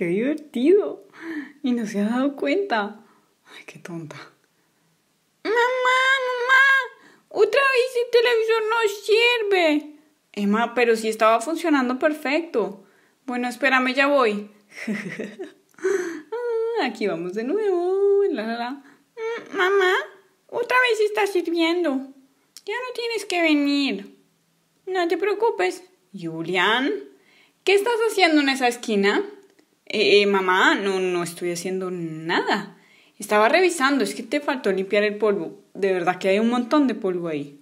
qué divertido. Y no se ha dado cuenta. Ay, qué tonta. Mamá, mamá, otra vez el televisor no sirve. Emma, pero si sí estaba funcionando perfecto. Bueno, espérame, ya voy. Ah, aquí vamos de nuevo. la. Mm, mamá, otra vez está sirviendo. Ya no tienes que venir. No te preocupes. ¿Julian? ¿qué estás haciendo en esa esquina? Eh, eh, mamá, no, no estoy haciendo nada. Estaba revisando, es que te faltó limpiar el polvo. De verdad que hay un montón de polvo ahí.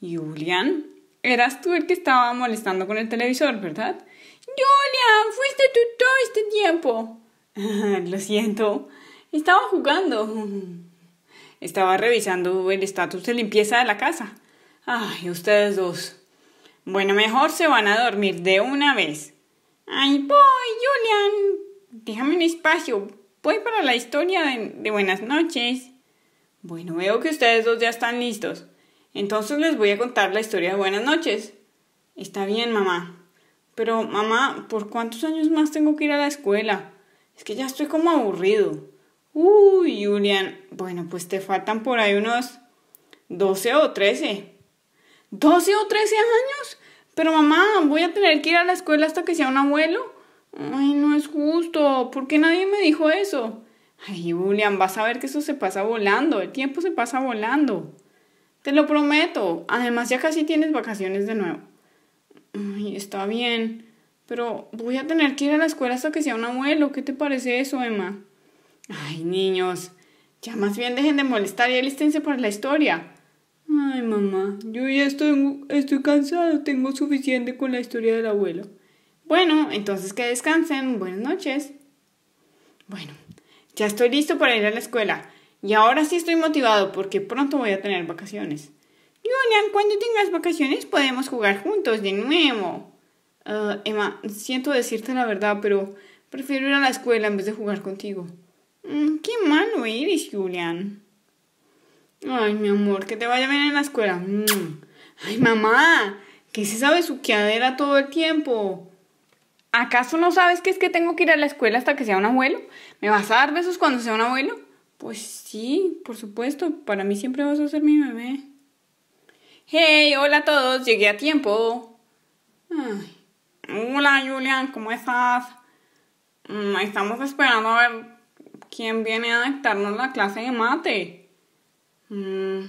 ¿Julian? eras tú el que estaba molestando con el televisor, ¿verdad? ¡Julian! fuiste tú todo este tiempo. Lo siento, estaba jugando. Estaba revisando el estatus de limpieza de la casa. Ay, ustedes dos. Bueno, mejor se van a dormir de una vez. Ay, voy, Déjame un espacio. Voy para la historia de, buenas noches. Bueno, veo que ustedes dos ya están listos. Entonces les voy a contar la historia de buenas noches. Está bien, mamá. Pero, mamá, ¿por cuántos años más tengo que ir a la escuela? Es que ya estoy como aburrido. Uy, Julian. Bueno, pues te faltan por ahí unos 12 o 13. ¿12 o 13 años? Pero, mamá, voy a tener que ir a la escuela hasta que sea un abuelo. Ay, justo, ¿por qué nadie me dijo eso? Ay, Julian, vas a ver que eso se pasa volando, el tiempo se pasa volando. Te lo prometo, además ya casi tienes vacaciones de nuevo. Ay, está bien, pero voy a tener que ir a la escuela hasta que sea un abuelo, ¿qué te parece eso, Emma? Ay, niños, ya más bien dejen de molestar y alístense para la historia. Ay, mamá, yo ya estoy, estoy cansado, tengo suficiente con la historia del abuelo. Bueno, entonces que descansen, buenas noches. Bueno, ya estoy listo para ir a la escuela y ahora sí estoy motivado porque pronto voy a tener vacaciones. Julian, cuando tengas vacaciones podemos jugar juntos de nuevo. Ah, Emma, siento decirte la verdad, pero prefiero ir a la escuela en vez de jugar contigo. Mm, qué malo eres, Julian. Ay, mi amor, que te vaya bien en la escuela. Mm. Ay, mamá, que se sabe su queadera todo el tiempo. ¿Acaso no sabes que es que tengo que ir a la escuela hasta que sea un abuelo? ¿Me vas a dar besos cuando sea un abuelo? Pues sí, por supuesto, para mí siempre vas a ser mi bebé. Hey, hola a todos, llegué a tiempo. Hola Julian, ¿cómo estás? Mm, estamos esperando a ver quién viene a dictarnos la clase de mate. Mm,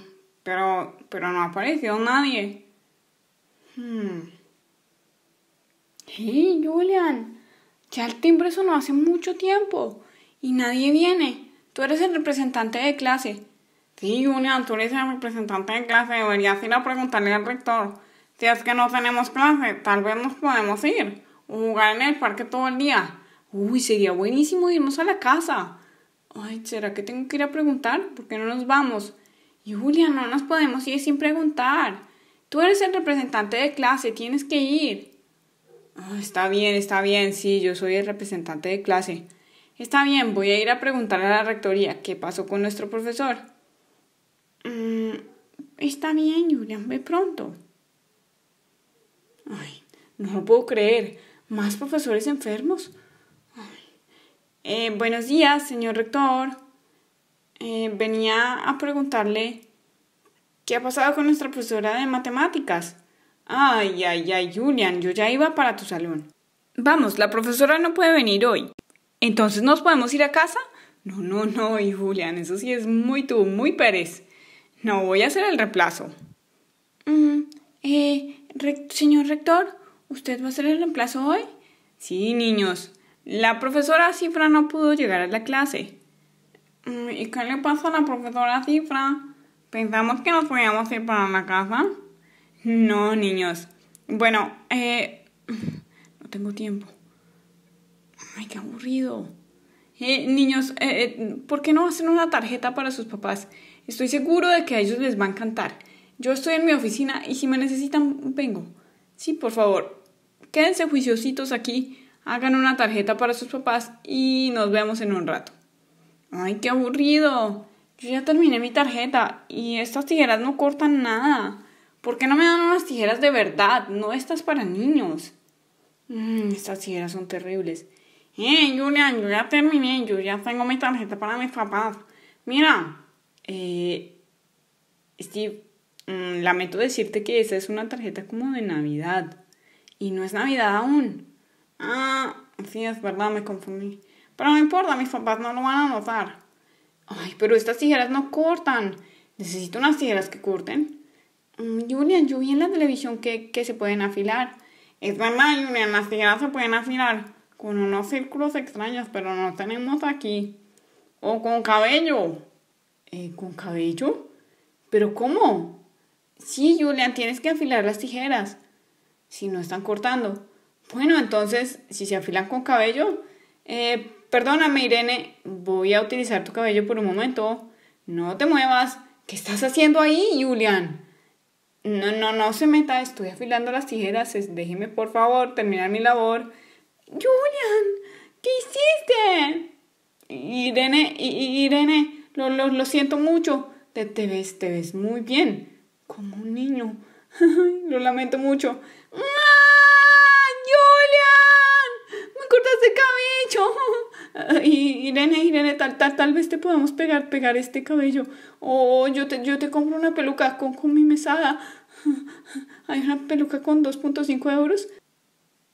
pero, pero no ha aparecido nadie. Mm. Hey, Julian, ya el timbre sonó hace mucho tiempo y nadie viene. Tú eres el representante de clase. Sí, Julian, tú eres el representante de clase. Deberías ir a preguntarle al rector. Si es que no tenemos clase, tal vez nos podemos ir o jugar en el parque todo el día. Uy, sería buenísimo irnos a la casa. Ay, ¿será que tengo que ir a preguntar? ¿Por qué no nos vamos? Julian, no nos podemos ir sin preguntar. Tú eres el representante de clase, tienes que ir. Ah, está bien, está bien, sí, yo soy el representante de clase. Está bien, voy a ir a preguntar a la rectoría qué pasó con nuestro profesor. Mm, está bien, Julian, ve pronto. Ay, no lo puedo creer. ¿Más profesores enfermos? Eh, buenos días, señor rector. Eh, venía a preguntarle qué ha pasado con nuestra profesora de matemáticas. Ay, ay, ay, Julian, yo ya iba para tu salón. Vamos, la profesora no puede venir hoy. ¿Entonces nos podemos ir a casa? No, no, no, Julian, eso sí es muy tú, muy Pérez. No, voy a hacer el reemplazo. Mm, eh, señor rector, ¿usted va a hacer el reemplazo hoy? Sí, niños. La profesora Cifra no pudo llegar a la clase. Mm, ¿Y qué le pasa a la profesora Cifra? Pensamos que nos podíamos ir para la casa. No, niños. Bueno, eh, no tengo tiempo. Ay, qué aburrido. Eh, niños, eh, eh, ¿por qué no hacen una tarjeta para sus papás? Estoy seguro de que a ellos les va a encantar. Yo estoy en mi oficina y si me necesitan, vengo. Sí, por favor, quédense juiciositos aquí, hagan una tarjeta para sus papás y nos vemos en un rato. Ay, qué aburrido. Yo ya terminé mi tarjeta y estas tijeras no cortan nada. ¿Por qué no me dan unas tijeras de verdad? No estas para niños. Mm, estas tijeras son terribles. Eh, Julian, yo ya terminé, yo ya tengo mi tarjeta para mis papás. Mira, eh, Steve, mm, lamento decirte que esa es una tarjeta como de Navidad. Y no es Navidad aún. Ah, sí, es verdad, me confundí. Pero no importa, mis papás no lo van a notar. Ay, pero estas tijeras no cortan. Necesito unas tijeras que corten. Mm, Julian, yo vi en la televisión que, que se pueden afilar. Es verdad, Julian, las tijeras se pueden afilar con unos círculos extraños, pero no tenemos aquí. O con cabello. Eh, ¿Con cabello? ¿Pero cómo? Sí, Julian, tienes que afilar las tijeras. Si no están cortando. Bueno, entonces, si se afilan con cabello. Eh, perdóname, Irene, voy a utilizar tu cabello por un momento. No te muevas. ¿Qué estás haciendo ahí, Julian? no, no, no se meta, estoy afilando las tijeras, déjeme por favor terminar mi labor. Julian, ¿qué hiciste? Irene, Irene, lo, lo siento mucho, te, te, ves, te ves muy bien, como un niño. lo lamento mucho. y Irene, Irene, tal, tal, tal vez te podamos pegar, pegar este cabello. O oh, yo te, yo te compro una peluca con, con mi mesada. Hay una peluca con 2.5 euros.